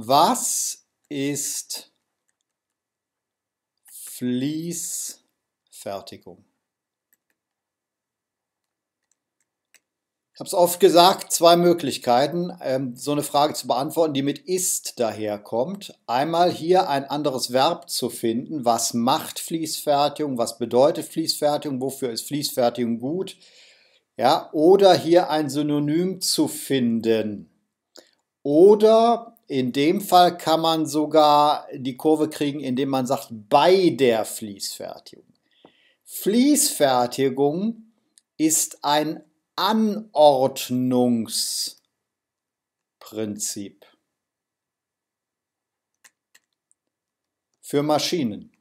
Was ist Fließfertigung? Ich habe es oft gesagt, zwei Möglichkeiten, ähm, so eine Frage zu beantworten, die mit ist daherkommt. Einmal hier ein anderes Verb zu finden. Was macht Fließfertigung? Was bedeutet Fließfertigung? Wofür ist Fließfertigung gut? Ja, oder hier ein Synonym zu finden. Oder in dem Fall kann man sogar die Kurve kriegen, indem man sagt, bei der Fließfertigung. Fließfertigung ist ein Anordnungsprinzip für Maschinen.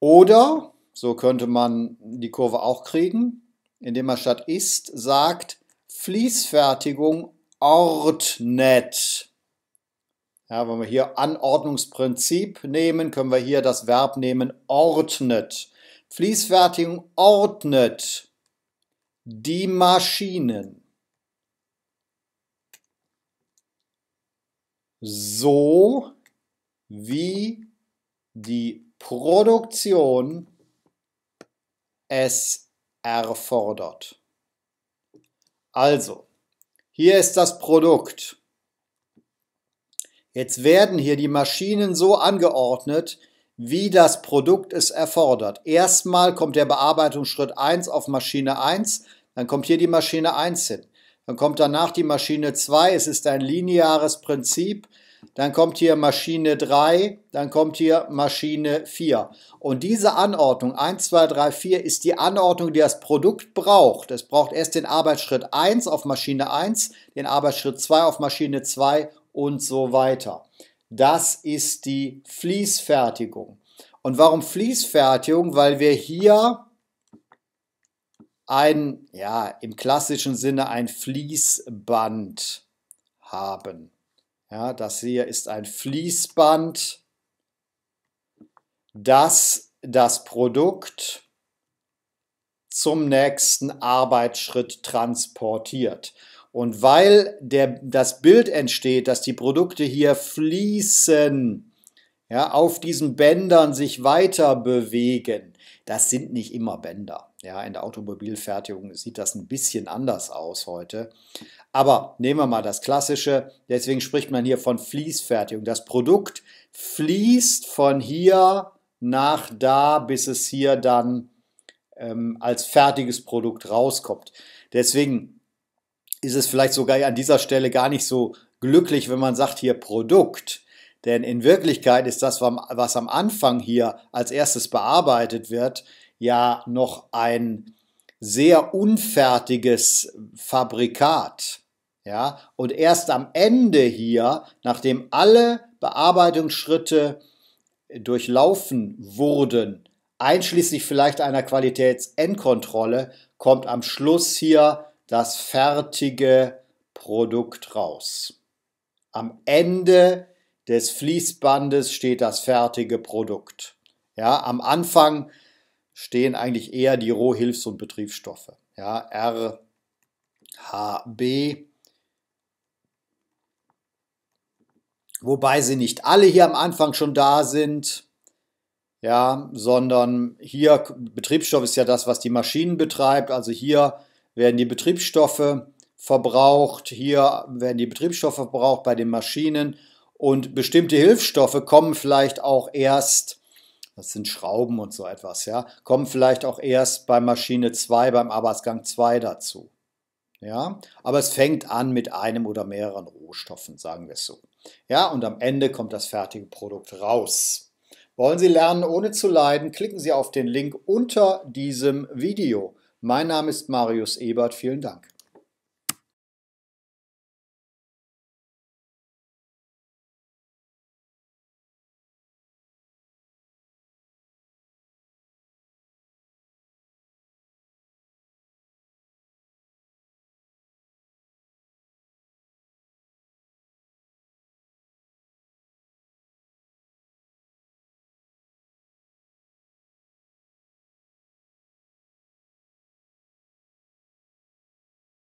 Oder so könnte man die Kurve auch kriegen, indem man statt ist sagt Fließfertigung ordnet. Ja, wenn wir hier Anordnungsprinzip nehmen, können wir hier das Verb nehmen ordnet. Fließfertigung ordnet die Maschinen. So wie die Produktion es erfordert. Also, hier ist das Produkt. Jetzt werden hier die Maschinen so angeordnet, wie das Produkt es erfordert. Erstmal kommt der Bearbeitungsschritt 1 auf Maschine 1, dann kommt hier die Maschine 1 hin. Dann kommt danach die Maschine 2. Es ist ein lineares Prinzip dann kommt hier Maschine 3, dann kommt hier Maschine 4. Und diese Anordnung 1, 2, 3, 4 ist die Anordnung, die das Produkt braucht. Es braucht erst den Arbeitsschritt 1 auf Maschine 1, den Arbeitsschritt 2 auf Maschine 2 und so weiter. Das ist die Fließfertigung. Und warum Fließfertigung? Weil wir hier ein, ja, im klassischen Sinne ein Fließband haben. Ja, das hier ist ein Fließband, das das Produkt zum nächsten Arbeitsschritt transportiert. Und weil der, das Bild entsteht, dass die Produkte hier fließen, ja, auf diesen Bändern sich weiter bewegen, das sind nicht immer Bänder. Ja, in der Automobilfertigung sieht das ein bisschen anders aus heute. Aber nehmen wir mal das Klassische. Deswegen spricht man hier von Fließfertigung. Das Produkt fließt von hier nach da, bis es hier dann ähm, als fertiges Produkt rauskommt. Deswegen ist es vielleicht sogar an dieser Stelle gar nicht so glücklich, wenn man sagt hier Produkt. Denn in Wirklichkeit ist das, was am Anfang hier als erstes bearbeitet wird, ja noch ein sehr unfertiges Fabrikat. Ja, und erst am Ende hier, nachdem alle Bearbeitungsschritte durchlaufen wurden, einschließlich vielleicht einer Qualitätsendkontrolle, kommt am Schluss hier das fertige Produkt raus. Am Ende des Fließbandes steht das fertige Produkt. Ja, am Anfang stehen eigentlich eher die Rohhilfs- und Betriebsstoffe. Ja, RHB. Wobei sie nicht alle hier am Anfang schon da sind, ja, sondern hier, Betriebsstoff ist ja das, was die Maschinen betreibt. Also hier werden die Betriebsstoffe verbraucht, hier werden die Betriebsstoffe verbraucht bei den Maschinen und bestimmte Hilfsstoffe kommen vielleicht auch erst das sind Schrauben und so etwas, ja. Kommen vielleicht auch erst bei Maschine 2, beim Arbeitsgang 2 dazu. Ja, aber es fängt an mit einem oder mehreren Rohstoffen, sagen wir es so. Ja, und am Ende kommt das fertige Produkt raus. Wollen Sie lernen, ohne zu leiden? Klicken Sie auf den Link unter diesem Video. Mein Name ist Marius Ebert. Vielen Dank.